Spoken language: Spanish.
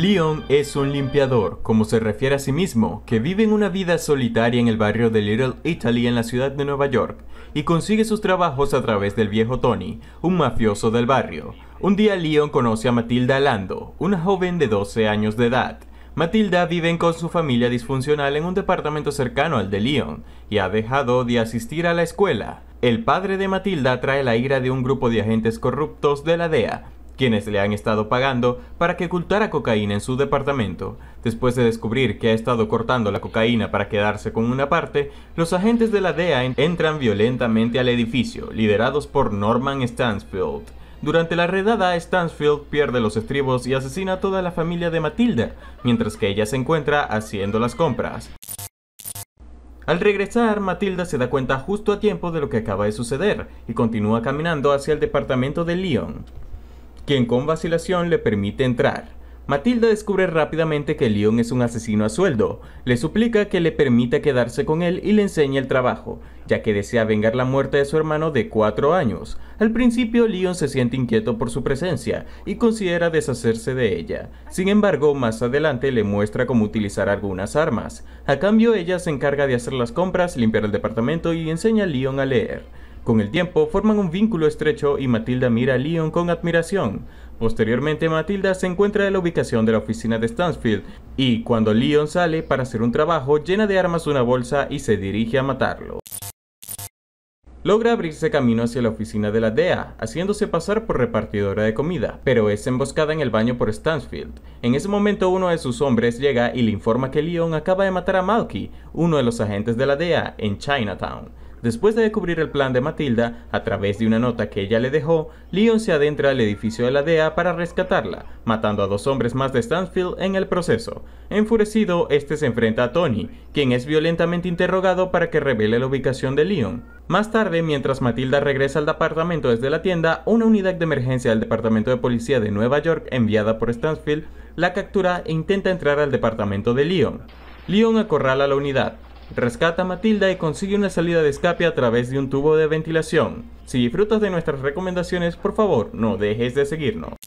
Leon es un limpiador, como se refiere a sí mismo, que vive en una vida solitaria en el barrio de Little Italy en la ciudad de Nueva York y consigue sus trabajos a través del viejo Tony, un mafioso del barrio. Un día Leon conoce a Matilda Lando, una joven de 12 años de edad. Matilda vive con su familia disfuncional en un departamento cercano al de Leon y ha dejado de asistir a la escuela. El padre de Matilda trae la ira de un grupo de agentes corruptos de la DEA quienes le han estado pagando para que ocultara cocaína en su departamento. Después de descubrir que ha estado cortando la cocaína para quedarse con una parte, los agentes de la DEA entran violentamente al edificio, liderados por Norman Stansfield. Durante la redada, Stansfield pierde los estribos y asesina a toda la familia de Matilda, mientras que ella se encuentra haciendo las compras. Al regresar, Matilda se da cuenta justo a tiempo de lo que acaba de suceder y continúa caminando hacia el departamento de Leon quien con vacilación le permite entrar. Matilda descubre rápidamente que Leon es un asesino a sueldo, le suplica que le permita quedarse con él y le enseñe el trabajo, ya que desea vengar la muerte de su hermano de cuatro años. Al principio Leon se siente inquieto por su presencia y considera deshacerse de ella, sin embargo más adelante le muestra cómo utilizar algunas armas. A cambio ella se encarga de hacer las compras, limpiar el departamento y enseña a Leon a leer. Con el tiempo forman un vínculo estrecho y Matilda mira a Leon con admiración. Posteriormente Matilda se encuentra en la ubicación de la oficina de Stansfield y cuando Leon sale para hacer un trabajo llena de armas una bolsa y se dirige a matarlo. Logra abrirse camino hacia la oficina de la DEA, haciéndose pasar por repartidora de comida, pero es emboscada en el baño por Stansfield. En ese momento uno de sus hombres llega y le informa que Leon acaba de matar a Malky, uno de los agentes de la DEA, en Chinatown. Después de descubrir el plan de Matilda, a través de una nota que ella le dejó, Leon se adentra al edificio de la DEA para rescatarla, matando a dos hombres más de Stansfield en el proceso. Enfurecido, este se enfrenta a Tony, quien es violentamente interrogado para que revele la ubicación de Leon. Más tarde, mientras Matilda regresa al departamento desde la tienda, una unidad de emergencia del Departamento de Policía de Nueva York, enviada por Stansfield, la captura e intenta entrar al departamento de Leon. Leon acorrala la unidad, Rescata a Matilda y consigue una salida de escape a través de un tubo de ventilación. Si disfrutas de nuestras recomendaciones, por favor, no dejes de seguirnos.